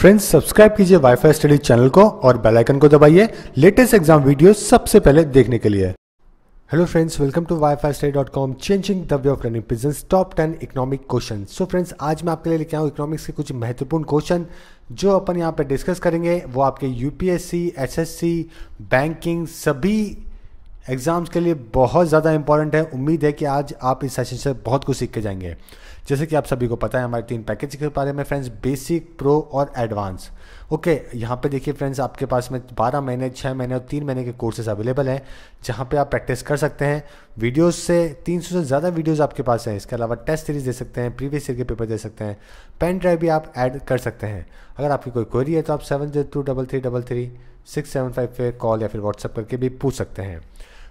friends subscribe कीजिए WiFi study channel को और बेल आइकन को दबाइए लेटेस्ट एग्जाम वीडियो सबसे पहले देखने के लिए hello friends welcome to WiFi study dot com changing the way of running business top ten economic question so friends आज मैं आपके लिए लेके आऊँ इकोनॉमिक्स के कुछ महत्वपूर्ण क्वेश्चन जो अपन यहाँ पर डिस्कस करेंगे वो आपके यूपीएससी एसएससी बैंकिंग सभी एग्जाम्स के लिए बहुत ज़्यादा इंपॉर्टेंट है उम्मीद है कि आज आप इस सेशन से बहुत कुछ सीख के जाएंगे जैसे कि आप सभी को पता है हमारे तीन पैकेज के बारे में फ्रेंड्स बेसिक प्रो और एडवांस ओके यहाँ पे देखिए फ्रेंड्स आपके पास में 12 महीने 6 महीने और 3 महीने के कोर्सेज अवेलेबल हैं जहाँ पे आप प्रैक्टिस कर सकते हैं वीडियोस से 300 से ज़्यादा वीडियोस आपके पास हैं इसके अलावा टेस्ट सीरीज दे सकते हैं प्रीवियस ईयर के पेपर दे सकते हैं पेन ड्राइव भी आप ऐड कर सकते हैं अगर आपकी कोई क्वेरी है तो आप seven zero two double three double three six seven five पे कॉल या फिर व्हाट्सअप करके भी पूछ सकते हैं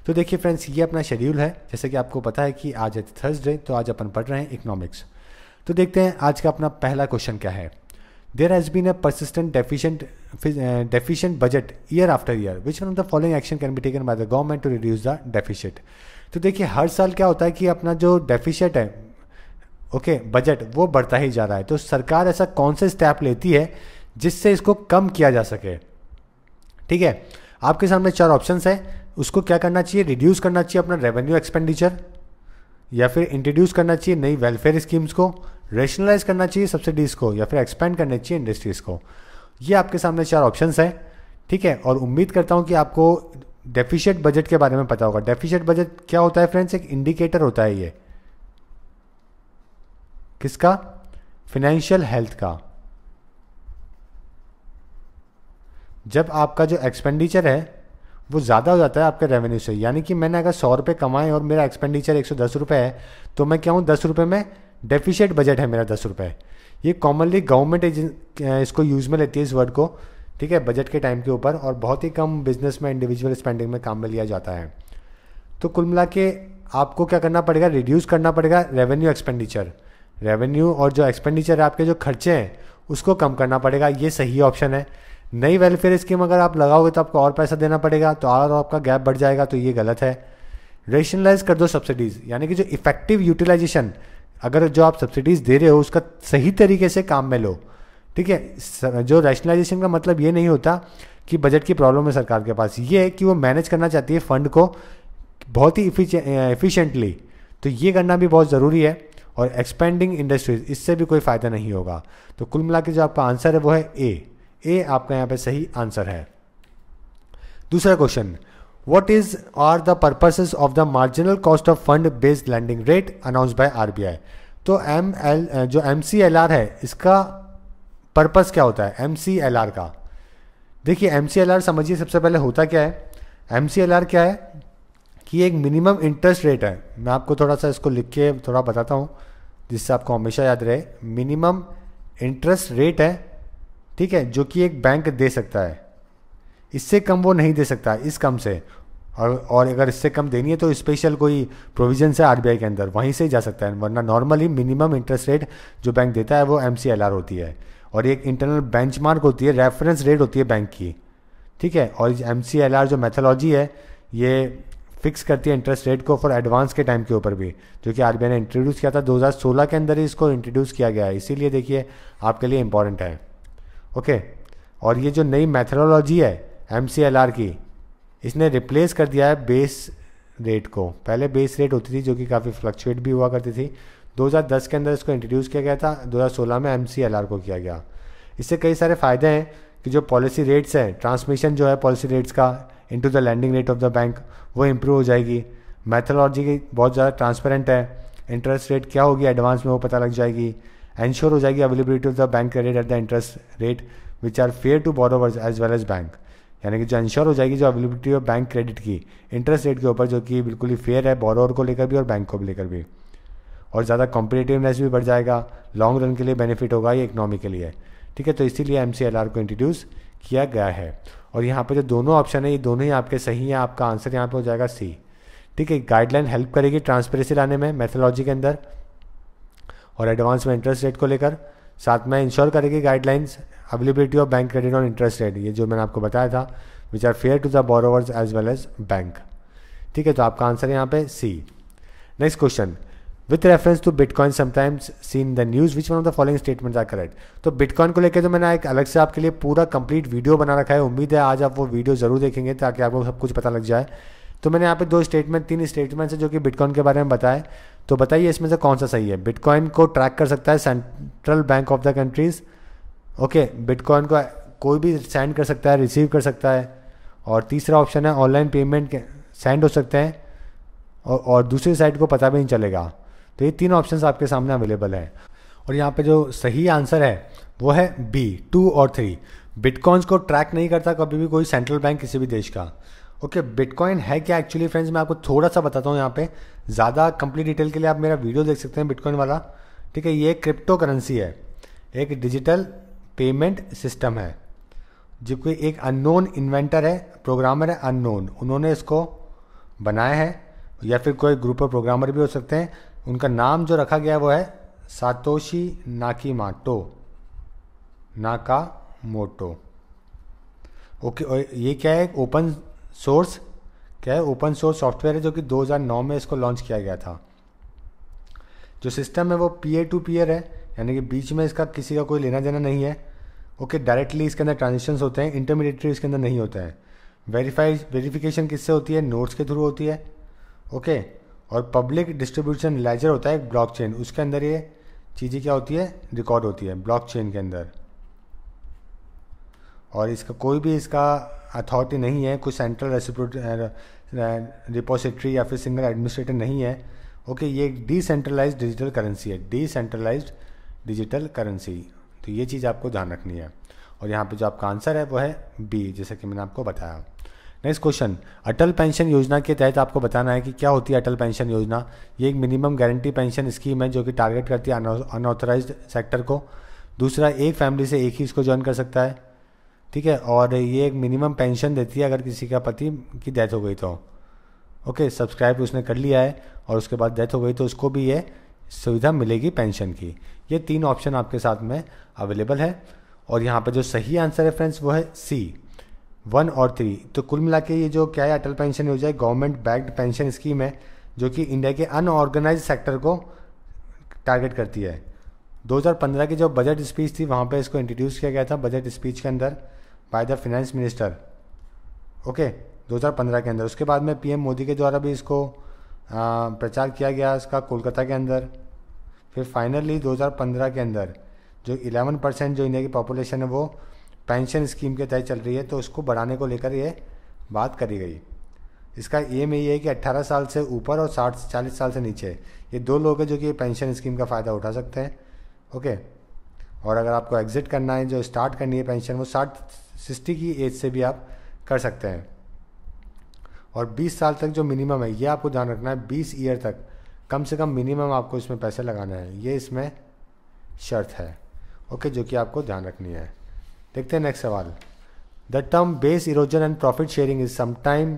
तो देखिए फ्रेंड्स ये अपना शेड्यूल है जैसे कि आपको पता है कि आज है थर्सडे तो आज अपन पढ़ रहे हैं इकोनॉमिक्स तो देखते हैं आज का अपना पहला क्वेश्चन क्या है there has been a persistent deficient deficient budget year after year which one of the following action can be taken by the government to reduce the deficit तो देखिए हर साल क्या होता है कि अपना जो डेफिशिट है ओके okay, बजट वो बढ़ता ही जा रहा है तो सरकार ऐसा कौन से स्टेप लेती है जिससे इसको कम किया जा सके ठीक है आपके सामने चार ऑप्शंस है उसको क्या करना चाहिए रिड्यूस करना चाहिए अपना रेवेन्यू एक्सपेंडिचर या फिर इंट्रोड्यूस करना चाहिए नई वेलफेयर स्कीम्स को रेशनलाइज करना चाहिए सब्सिडीज़ को या फिर एक्सपेंड करना चाहिए इंडस्ट्रीज़ को ये आपके सामने चार ऑप्शन है ठीक है और उम्मीद करता हूँ कि आपको डेफिशिएट बजट के बारे में पता होगा डेफिशिएट बजट क्या होता है फ्रेंड्स एक इंडिकेटर होता है ये किसका फिनेंशियल हेल्थ का जब आपका जो एक्सपेंडिचर है वो ज़्यादा हो जाता है आपके रेवेन्यू से यानी कि मैंने अगर सौ रुपये कमाए और मेरा एक्सपेंडिचर एक सौ दस रुपये है तो मैं क्या हूँ दस रुपये में डेफिशिएट बजट है मेरा दस रुपये ये कॉमनली गवर्नमेंट इसको यूज़ में लेती है इस वर्ड को ठीक है बजट के टाइम के ऊपर और बहुत ही कम बिजनेस में इंडिविजुअल स्पेंडिंग में काम में लिया जाता है तो कुल मिला के आपको क्या करना पड़ेगा रिड्यूस करना पड़ेगा रेवेन्यू एक्सपेंडिचर रेवेन्यू और जो एक्सपेंडिचर है आपके जो खर्चे हैं उसको कम करना पड़ेगा ये सही ऑप्शन है नई वेलफेयर स्कीम अगर आप लगाओगे तो आपको और पैसा देना पड़ेगा तो और आपका गैप बढ़ जाएगा तो ये गलत है रेशनलाइज कर दो सब्सिडीज़ यानी कि जो इफेक्टिव यूटिलाइजेशन अगर जो आप सब्सिडीज़ दे रहे हो उसका सही तरीके से काम में लो ठीक है जो रैशनलाइजेशन का मतलब ये नहीं होता कि बजट की प्रॉब्लम है सरकार के पास ये है कि वो मैनेज करना चाहती है फंड को बहुत ही एफिशिएंटली तो ये करना भी बहुत ज़रूरी है और एक्सपेंडिंग इंडस्ट्रीज इससे भी कोई फ़ायदा नहीं होगा तो कुल मिला के जो आपका आंसर है वो है ए ए आपका यहाँ पे सही आंसर है दूसरा question what is are the purposes of the marginal cost of fund based lending rate announce by R B I तो एम एल जो एम सी एल आर है इसका पर्पज क्या होता है एम सी एल आर का देखिए M C L are समझिए सबसे पहले होता क्या है एम सी एल आर क्या है कि एक मिनिमम इंटरेस्ट रेट है मैं आपको थोड़ा सा इसको लिख के थोड़ा बताता हूँ जिससे आपको हमेशा याद रहे मिनिमम इंटरेस्ट रेट है ठीक है जो कि एक बैंक दे सकता है इससे कम वो नहीं दे सकता इस कम से और और अगर इससे कम देनी है तो स्पेशल कोई प्रोविजन है आर के अंदर वहीं से ही जा सकता है वरना नॉर्मली मिनिमम इंटरेस्ट रेट जो बैंक देता है वो एम होती है और एक इंटरनल बेंच होती है रेफरेंस रेट होती है बैंक की ठीक है और एम जो मैथोलॉजी है ये फिक्स करती है इंटरेस्ट रेट को फॉर एडवांस के टाइम के ऊपर भी जो कि आर ने इंट्रोड्यूस किया था 2016 के अंदर ही इसको इंट्रोड्यूस किया गया है इसीलिए देखिए आपके लिए इंपॉर्टेंट है ओके और ये जो नई मैथडोलॉजी है एम की इसने रिप्लेस कर दिया है बेस रेट को पहले बेस रेट होती थी जो कि काफ़ी फ्लक्चुएट भी हुआ करती थी 2010 के अंदर इसको इंट्रोड्यूस किया गया था 2016 में एम को किया गया इससे कई सारे फ़ायदे हैं कि जो पॉलिसी रेट्स हैं ट्रांसमिशन जो है पॉलिसी रेट्स का into the lending rate of the bank वो इम्प्रूव हो जाएगी मैथोलॉजी बहुत ज़्यादा ट्रांसपेरेंट है इंटरेस्ट रेट क्या होगी एडवांस में वो पता लग जाएगी एंश्योर हो जाएगी availability of the bank credit at the interest rate which are fair to borrowers as well as bank यानी कि जो इंश्योर हो जाएगी जो अवेलेबिलिटी ऑफ बैंक क्रेडिट की इंटरेस्ट रेट के ऊपर जो कि बिल्कुल ही फेयर है बोरोवर को लेकर भी और बैंक को लेकर भी और ज़्यादा कॉम्पिटेटिवनेस भी बढ़ जाएगा लॉन्ग रन के लिए बेनिफिट होगा ये इकनॉमी के लिए ठीक है तो इसीलिए एम को इंट्रोड्यूस किया गया है और यहाँ पर जो दोनों ऑप्शन है ये दोनों ही आपके सही हैं आपका आंसर यहाँ पर हो जाएगा सी ठीक है गाइडलाइन हेल्प करेगी ट्रांसपेरेंसी लाने में मैथोलॉजी के अंदर और एडवांस में इंटरेस्ट रेट को लेकर साथ में इंश्योर करेगी guidelines availability of bank credit on interest rate ये जो मैंने आपको बताया था which are fair to the borrowers as well as bank ठीक है तो आपका आंसर यहाँ पे C next question with reference to bitcoin sometimes seen the news which one of the following statement are correct तो बिटकॉइन को लेकर तो मैंने एक अलग से आपके लिए पूरा कंप्लीट वीडियो बना रखा है उम्मीद है आज आप वो वीडियो जरूर देखेंगे ताकि आपको सब कुछ पता लग जाए तो मैंने यहाँ पे दो स्टेटमेंट तीन स्टेटमेंट्स है जो कि बिटकॉइन के बारे में बताए तो बताइए इसमें से कौन सा सही है बिटकॉइन को ट्रैक कर सकता है central bank of the countries okay bitcoin को कोई भी सेंड कर सकता है रिसीव कर सकता है और तीसरा ऑप्शन है ऑनलाइन पेमेंट सेंड हो सकते हैं और और दूसरी साइड को पता भी नहीं चलेगा तो ये तीन ऑप्शन आपके सामने अवेलेबल हैं और यहाँ पे जो सही आंसर है वो है बी टू और थ्री बिटकॉइंस को ट्रैक नहीं करता कभी भी कोई सेंट्रल बैंक किसी भी देश का ओके बिटकॉइन है क्या एक्चुअली फ्रेंड्स मैं आपको थोड़ा सा बताता हूँ यहाँ पे ज़्यादा कंप्लीट डिटेल के लिए आप मेरा वीडियो देख सकते हैं बिटकॉइन वाला ठीक है ये क्रिप्टो करेंसी है एक डिजिटल पेमेंट सिस्टम है जबकि एक अननोन इन्वेंटर है प्रोग्रामर है अननोन उन्होंने इसको बनाया है या फिर कोई ग्रुप ऑफ प्रोग्रामर भी हो सकते हैं उनका नाम जो रखा गया वो है सातोशी माटो नाका मोटो ओके ये क्या है ओपन सोर्स क्या है ओपन सोर्स सॉफ्टवेयर है जो कि 2009 में इसको लॉन्च किया गया था जो सिस्टम है वो पीयर टू पीयर है यानी कि बीच में इसका किसी का कोई लेना देना नहीं है ओके डायरेक्टली इसके अंदर ट्रांजेक्शन होते हैं इंटरमीडिएटरी इसके अंदर नहीं होता है वेरीफाई वेरीफिकेशन किससे होती है नोट्स के थ्रू होती है ओके और पब्लिक डिस्ट्रीब्यूशन लेजर होता है ब्लॉक उसके अंदर ये चीज़ें क्या होती है रिकॉर्ड होती है ब्लॉक के अंदर और इसका कोई भी इसका अथॉरिटी नहीं है कोई सेंट्रल रिपोजिटरी या फिर सिंगल एडमिनिस्ट्रेटर नहीं है ओके ये एक डिसेंट्रलाइज डिजिटल करेंसी है डिसेंट्रलाइज डिजिटल करेंसी तो ये चीज़ आपको ध्यान रखनी है और यहाँ पे जो आपका आंसर है वो है बी जैसा कि मैंने आपको बताया नेक्स्ट क्वेश्चन अटल पेंशन योजना के तहत आपको बताना है कि क्या होती है अटल पेंशन योजना ये एक मिनिमम गारंटी पेंशन स्कीम है जो कि टारगेट करती है अनऑथराइज सेक्टर को दूसरा एक फैमिली से एक ही इसको ज्वाइन कर सकता है ठीक है और ये एक मिनिमम पेंशन देती है अगर किसी का पति की डेथ हो गई तो ओके सब्सक्राइब उसने कर लिया है और उसके बाद डेथ हो गई तो उसको भी ये सुविधा मिलेगी पेंशन की ये तीन ऑप्शन आपके साथ में अवेलेबल है और यहाँ पर जो सही आंसर है फ्रेंड्स वो है सी वन और थ्री तो कुल मिला के ये जो क्या है Atal pension Yojana government backed pension scheme है जो कि इंडिया के अनऑर्गेनाइज सेक्टर को टारगेट करती है 2015 की जो बजट स्पीच थी वहाँ पे इसको इंट्रोड्यूस किया गया था बजट स्पीच के अंदर by the finance minister okay 2015 के अंदर उसके बाद में पीएम मोदी के द्वारा भी इसको प्रचार किया गया इसका कोलकाता के अंदर फिर फाइनली 2015 के अंदर जो 11 परसेंट जो इंडिया की पॉपुलेशन है वो पेंशन स्कीम के तहत चल रही है तो उसको बढ़ाने को लेकर ये बात करी गई इसका एम यही है कि 18 साल से ऊपर और 60 चालीस साल से नीचे ये दो लोग हैं जो कि पेंशन स्कीम का फ़ायदा उठा सकते हैं ओके और अगर आपको एग्जिट करना है जो स्टार्ट करनी है पेंशन वो साठ सिक्सटी की एज से भी आप कर सकते हैं और 20 साल तक जो मिनिमम है ये आपको ध्यान रखना है 20 ईयर तक कम से कम मिनिमम आपको इसमें पैसे लगाना है ये इसमें शर्त है ओके जो कि आपको ध्यान रखनी है देखते हैं नेक्स्ट सवाल the term base erosion and profit sharing is समाइम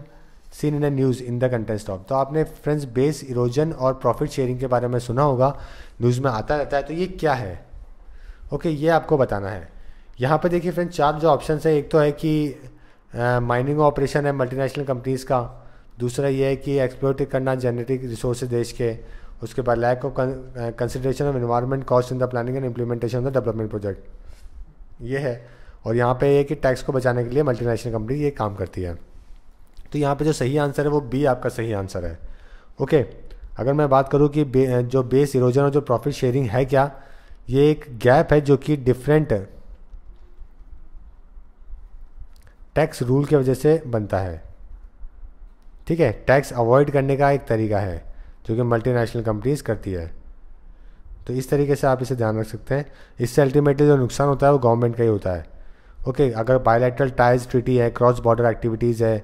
seen in the news in the context stop तो आपने फ्रेंड्स बेस इरोजन और प्रॉफिट शेयरिंग के बारे में सुना होगा न्यूज़ में आता रहता है तो ये क्या है ओके ये आपको बताना है यहाँ पर देखिए फ्रेंड चार जो ऑप्शन है एक तो है कि माइनिंग ऑपरेशन है मल्टीनेशनल कंपनीज़ का दूसरा ये है कि एक्सप्लोर करना जेनेटिक रिसोर्स देश के उसके बाद lack of consideration of environment cost in the planning and implementation of the development project ये है और यहाँ पे ये कि टैक्स को बचाने के लिए मल्टीनेशनल कंपनी ये काम करती है तो यहाँ पे जो सही आंसर है वो बी आपका सही आंसर है ओके अगर मैं बात करूँ कि बे, जो बेस इरोजन और जो प्रॉफिट शेयरिंग है क्या ये एक गैप है जो कि डिफरेंट टैक्स रूल की वजह से बनता है ठीक है टैक्स अवॉइड करने का एक तरीका है जो कि मल्टीनेशनल कंपनीज करती है तो इस तरीके से आप इसे ध्यान रख सकते हैं इससे अल्टीमेटली जो नुकसान होता है वो गवर्नमेंट का ही होता है ओके okay, अगर बायोलेट्रल टाइज ट्रिटी है क्रॉस बॉर्डर एक्टिविटीज़ है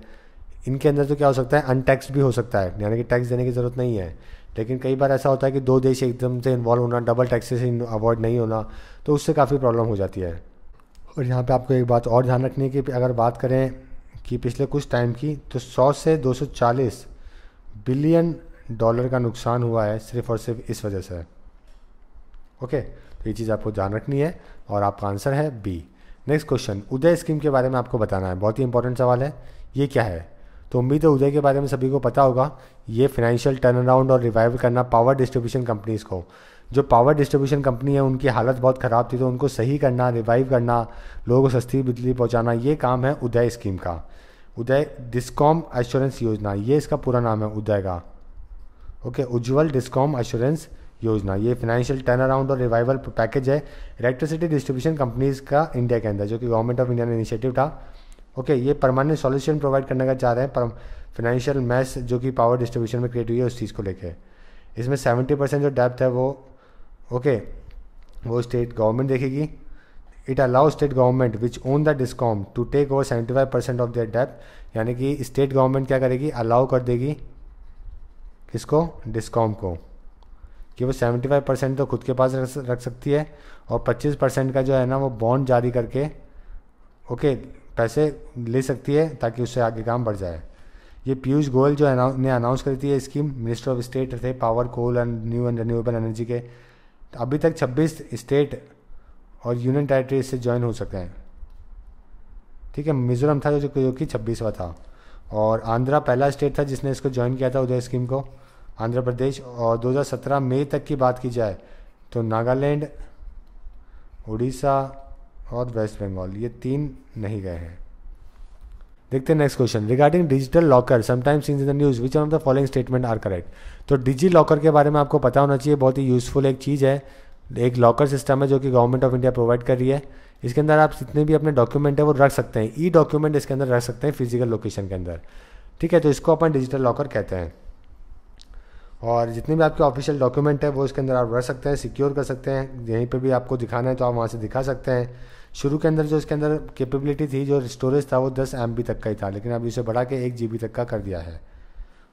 इनके अंदर तो क्या हो सकता है अनटैक्स भी हो सकता है यानी कि टैक्स देने की ज़रूरत नहीं है लेकिन कई बार ऐसा होता है कि दो देश एकदम से इन्वॉल्व होना डबल टैक्सेस अवॉइड नहीं होना तो उससे काफ़ी प्रॉब्लम हो जाती है और यहाँ पे आपको एक बात और ध्यान रखनी है कि अगर बात करें कि पिछले कुछ टाइम की तो 100 से 240 बिलियन डॉलर का नुकसान हुआ है सिर्फ और सिर्फ इस वजह से ओके तो ये चीज़ आपको ध्यान रखनी है और आपका आंसर है B next question Uday scheme के बारे में आपको बताना है बहुत ही इंपॉर्टेंट सवाल है ये क्या है तो उम्मीद है उदय के बारे में सभी को पता होगा ये फाइनेंशियल टर्न अराउंड और रिवाइव करना पावर डिस्ट्रीब्यूशन कंपनीज को जो पावर डिस्ट्रीब्यूशन कंपनी है उनकी हालत बहुत ख़राब थी तो उनको सही करना रिवाइव करना लोगों को सस्ती बिजली पहुंचाना ये काम है उदय स्कीम का उदय डिस्कॉम एश्योरेंस योजना ये इसका पूरा नाम है उदय का ओके उज्ज्वल डिस्कॉम एश्योरेंस योजना ये फाइनेंशियल टर्न अराउंड और रिवाइवल पैकेज है इलेक्ट्रिसिटी डिस्ट्रीब्यूशन कंपनीज का इंडिया के अंदर जो कि गवर्नमेंट ऑफ इंडिया ने इनिशिएटिव था ओके ये परमानेंट सॉल्यूशन प्रोवाइड करने का चाह रहे हैं फाइनेंशियल मैस जो कि पावर डिस्ट्रीब्यूशन में क्रिएट हुई है उस चीज़ को लेकर इसमें सेवेंटी परसेंट जो डेप्थ है वो ओके वो स्टेट गवर्नमेंट देखेगी it allow state government which own the discom to take over seventy five percent of their debt यानी कि स्टेट गवर्नमेंट क्या करेगी अलाउ कर देगी किसको डिस्कॉम को कि वो सेवेंटी फाइव परसेंट तो खुद के पास रख सकती है और पच्चीस परसेंट का जो है ना वो बॉन्ड जारी करके ओके पैसे ले सकती है ताकि उससे आगे काम बढ़ जाए ये पीयूष गोयल जो ने अनाउंस करी थी स्कीम मिनिस्टर ऑफ स्टेट थे power coal and new and renewable energy के अभी तक 26 स्टेट और यूनियन टेरेटरी से ज्वाइन हो सके हैं ठीक है मिजोरम था जो जो कि छब्बीसवा था और आंध्रा पहला स्टेट था जिसने इसको ज्वाइन किया था उदय स्कीम को आंध्र प्रदेश और 2017 मई तक की बात की जाए तो नागालैंड उड़ीसा और वेस्ट बंगाल ये तीन नहीं गए हैं देखते हैं next question regarding digital locker sometimes seens in the news which of the following statement are correct तो डिजी लॉकर के बारे में आपको पता होना चाहिए बहुत ही यूजफुल एक चीज़ है एक लॉकर सिस्टम है जो कि गवर्नमेंट ऑफ इंडिया प्रोवाइड कर रही है इसके अंदर आप जितने भी अपने डॉक्यूमेंट है वो रख सकते हैं ई डॉक्यूमेंट इसके अंदर रख सकते हैं फिजिकल लोकेशन के अंदर ठीक है तो इसको अपन डिजिटल लॉकर कहते हैं और जितने भी आपके ऑफिशियल डॉक्यूमेंट है वो इसके अंदर आप रख सकते हैं सिक्योर कर सकते हैं यहीं पर भी आपको दिखाना है तो आप वहाँ से दिखा सकते हैं शुरू के अंदर जो इसके अंदर कैपेबिलिटी थी जो स्टोरेज था वो दस एम तक का ही था लेकिन अब इसे बढ़ा के एक जी तक का कर दिया है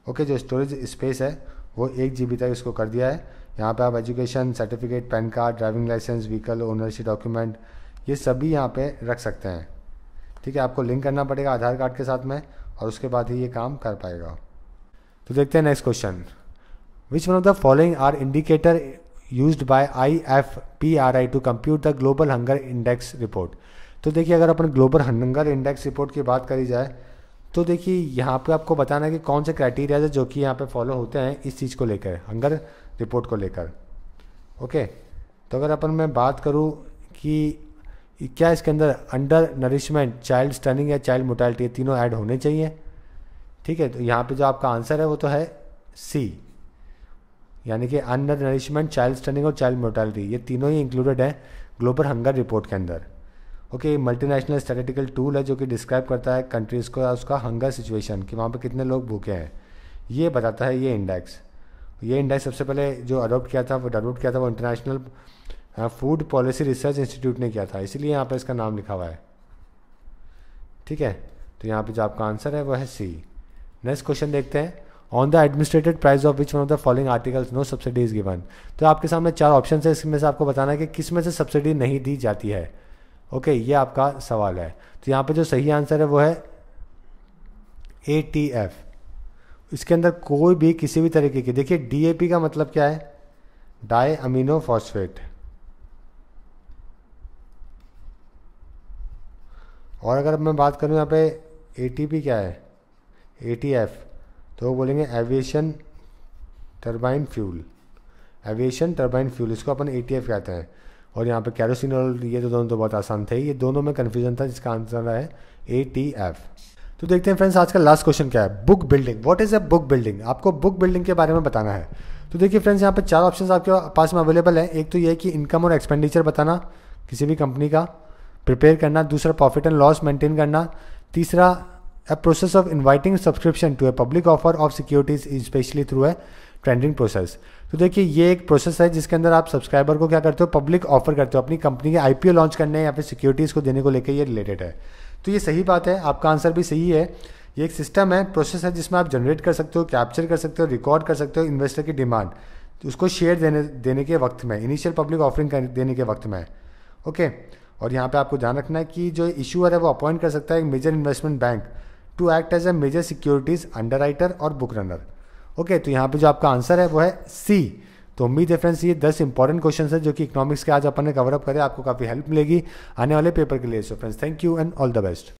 ओके जो स्टोरेज स्पेस है वो एक जी तक इसको कर दिया है यहाँ पे आप education certificate PAN card driving licence vehicle ownership document ये सभी यहाँ पे रख सकते हैं ठीक है आपको लिंक करना पड़ेगा आधार कार्ड के साथ में और उसके बाद ही ये काम कर पाएगा तो देखते हैं next question which one of the following are indicator used by I F P R I to compute the global hunger index report तो देखिए अगर अपन ग्लोबल हंगर इंडेक्स रिपोर्ट की बात करी जाए तो देखिए यहाँ पे आपको बताना है कि कौन से क्राइटेरियाज है जो कि यहाँ पे फॉलो होते हैं इस चीज़ को लेकर हंगर रिपोर्ट को लेकर ओके तो अगर अपन मैं बात करूँ कि क्या इसके अंदर अंडर नरिशमेंट चाइल्ड स्टनिंग या चाइल्ड मोटैलिटी तीनों ऐड होने चाहिए ठीक है तो यहाँ पे जो आपका आंसर है वो तो है सी यानी कि अंडर नरिशमेंट चाइल्ड स्टनिंग और चाइल्ड मोर्टैलिटी ये तीनों ही इंक्लूडेड हैं ग्लोबल हंगर रिपोर्ट के अंदर ओके मल्टीनेशनल स्टैटिटिकल टूल है जो कि डिस्क्राइब करता है कंट्रीज़ को या उसका हंगर सिचुएशन कि वहाँ पर कितने लोग भूखे हैं ये बताता है ये इंडेक्स ये इंडेक्स सबसे पहले जो अडोप्ट किया था वो डेवलप किया था वो international food policy research institute ने किया था इसीलिए यहाँ पर इसका नाम लिखा हुआ है ठीक है तो यहाँ पर जो आपका आंसर है वह है सी नेक्स्ट क्वेश्चन देखते हैं on the administrated price of which one of the following articles no subsidy is given तो आपके सामने चार ऑप्शन है इसमें से आपको बताना है कि किस में से सब्सिडी नहीं दी जाती है ओके okay, ये आपका सवाल है तो यहाँ पे जो सही आंसर है वो है ए टी एफ इसके अंदर कोई भी किसी भी तरीके की देखिए डी ए पी का मतलब क्या है डाई अमीनो फॉस्फेट और अगर मैं बात करूँ यहाँ पे ए टी पी क्या है ए टी एफ तो वो बोलेंगे aviation turbine fuel aviation turbine fuel इसको अपन ए टी एफ कहते हैं और यहाँ पे कैरोसिन और ये तो दोनों तो बहुत आसान थे ये दोनों में कन्फ्यूजन था जिसका आंसर है ए टी एफ तो देखते हैं फ्रेंड्स आज का लास्ट क्वेश्चन क्या है book building what is a book building आपको बुक बिल्डिंग के बारे में बताना है तो देखिए फ्रेंड्स यहाँ पर चार ऑप्शन आपके पास में अवेलेबल है एक तो ये है कि इनकम और एक्सपेंडिचर बताना किसी भी कंपनी का प्रिपेयर करना दूसरा प्रॉफिट एंड लॉस मेंटेन करना तीसरा A process of inviting subscription to a public offer of securities especially through a trending process तो देखिए ये एक प्रोसेस है जिसके अंदर आप सब्सक्राइबर को क्या करते हो पब्लिक ऑफर करते हो अपनी कंपनी के आईपीओ लॉन्च करने या फिर सिक्योरिटीज़ को देने को लेकर ये रिलेटेड है तो ये सही बात है आपका आंसर भी सही है ये एक सिस्टम है प्रोसेस है जिसमें आप जनरेट कर सकते हो कैप्चर कर सकते हो रिकॉर्ड कर सकते हो इन्वेस्टर की डिमांड तो उसको शेयर देने देने के वक्त में इनिशियल पब्लिक ऑफरिंग देने के वक्त में ओके और यहाँ पे आपको ध्यान रखना है कि जो इशूअर है वो अपॉइंट कर सकता है एक major investment bank to act as a major securities underwriter और बुक रनर ओके तो यहाँ पे जो आपका आंसर है वो है सी तो उम्मीद है फ्रेंड्स ये दस इंपॉर्टेंट क्वेश्चन है जो कि इकोनॉमिक्स के आज अपन ने कवरअप करे आपको काफ़ी हेल्प मिलेगी आने वाले पेपर के लिए so friends thank you and all the best